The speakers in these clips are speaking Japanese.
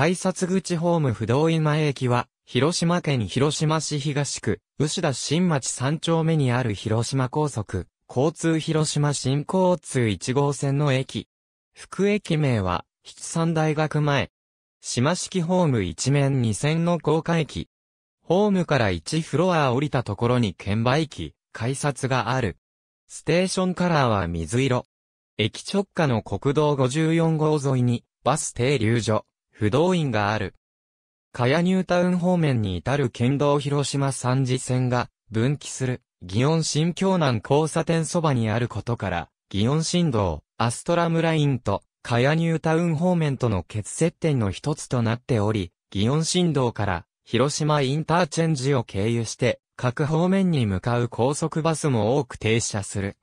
改札口ホーム不動今前駅は、広島県広島市東区、牛田新町3丁目にある広島高速、交通広島新交通1号線の駅。副駅名は、七三大学前。島式ホーム一面2線の高架駅。ホームから1フロア降りたところに券売機、改札がある。ステーションカラーは水色。駅直下の国道54号沿いに、バス停留所、不動院がある。茅やニュータウン方面に至る県道広島三次線が分岐する、祇園新京南交差点そばにあることから、祇園新道、アストラムラインと、茅やニュータウン方面との結接点の一つとなっており、祇園新道から、広島インターチェンジを経由して、各方面に向かう高速バスも多く停車する。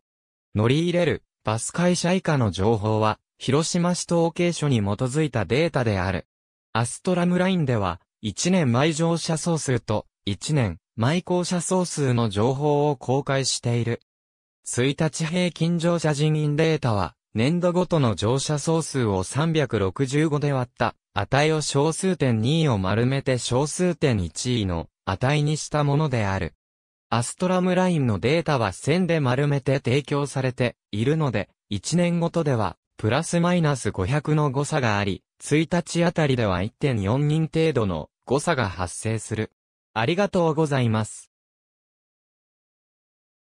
乗り入れる、バス会社以下の情報は、広島市統計所に基づいたデータである。アストラムラインでは、1年毎乗車総数と、1年毎降車総数の情報を公開している。1日平均乗車人員データは、年度ごとの乗車総数を365で割った、値を小数点2位を丸めて小数点1位の値にしたものである。アストラムラインのデータは線で丸めて提供されているので、1年ごとではプラスマイナス500の誤差があり、1日あたりでは1.4人程度の誤差が発生する。ありがとうございます。